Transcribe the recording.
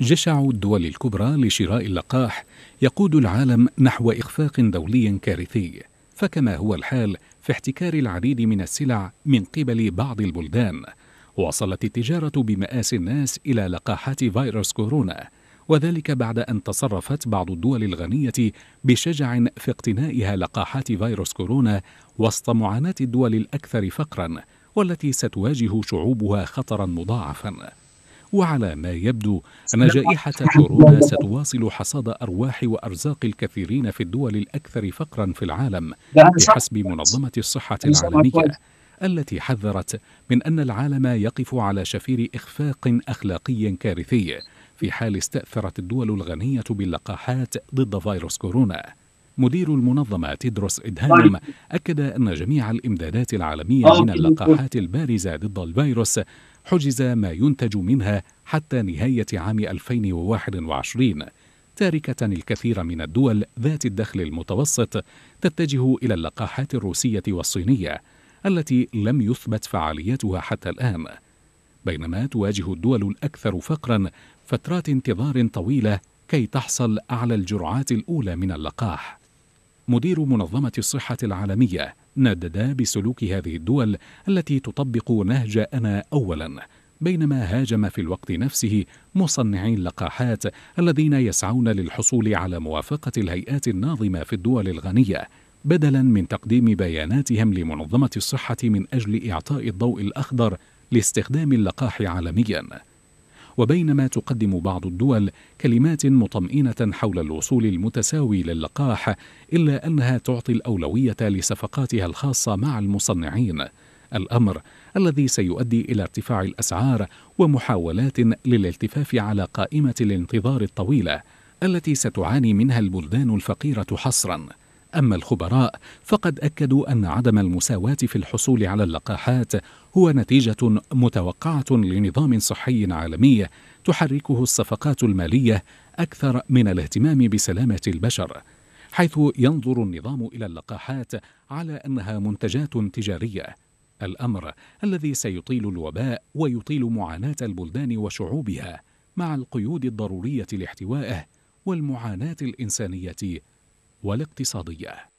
جشع الدول الكبرى لشراء اللقاح يقود العالم نحو إخفاق دولي كارثي فكما هو الحال في احتكار العديد من السلع من قبل بعض البلدان وصلت التجارة بمآسي الناس إلى لقاحات فيروس كورونا وذلك بعد أن تصرفت بعض الدول الغنية بشجع في اقتنائها لقاحات فيروس كورونا وسط معاناة الدول الأكثر فقرا والتي ستواجه شعوبها خطرا مضاعفا وعلى ما يبدو أن جائحة كورونا ستواصل حصاد أرواح وأرزاق الكثيرين في الدول الأكثر فقرا في العالم بحسب منظمة الصحة العالمية التي حذرت من أن العالم يقف على شفير إخفاق أخلاقي كارثي في حال استأثرت الدول الغنية باللقاحات ضد فيروس كورونا مدير المنظمة تدرس إدهانم أكد أن جميع الإمدادات العالمية من اللقاحات البارزة ضد الفيروس حجز ما ينتج منها حتى نهاية عام 2021 تاركة الكثير من الدول ذات الدخل المتوسط تتجه إلى اللقاحات الروسية والصينية التي لم يثبت فعاليتها حتى الآن بينما تواجه الدول الأكثر فقرا فترات انتظار طويلة كي تحصل على الجرعات الأولى من اللقاح مدير منظمة الصحة العالمية ندد بسلوك هذه الدول التي تطبق نهج أنا أولاً بينما هاجم في الوقت نفسه مصنعي اللقاحات الذين يسعون للحصول على موافقة الهيئات الناظمة في الدول الغنية بدلا من تقديم بياناتهم لمنظمة الصحة من أجل إعطاء الضوء الأخضر لاستخدام اللقاح عالمياً وبينما تقدم بعض الدول كلمات مطمئنة حول الوصول المتساوي للقاح إلا أنها تعطي الأولوية لصفقاتها الخاصة مع المصنعين الأمر الذي سيؤدي إلى ارتفاع الأسعار ومحاولات للالتفاف على قائمة الانتظار الطويلة التي ستعاني منها البلدان الفقيرة حصراً أما الخبراء فقد أكدوا أن عدم المساواة في الحصول على اللقاحات هو نتيجة متوقعة لنظام صحي عالمي تحركه الصفقات المالية أكثر من الاهتمام بسلامة البشر حيث ينظر النظام إلى اللقاحات على أنها منتجات تجارية الأمر الذي سيطيل الوباء ويطيل معاناة البلدان وشعوبها مع القيود الضرورية لاحتوائه والمعاناة الإنسانية والاقتصادية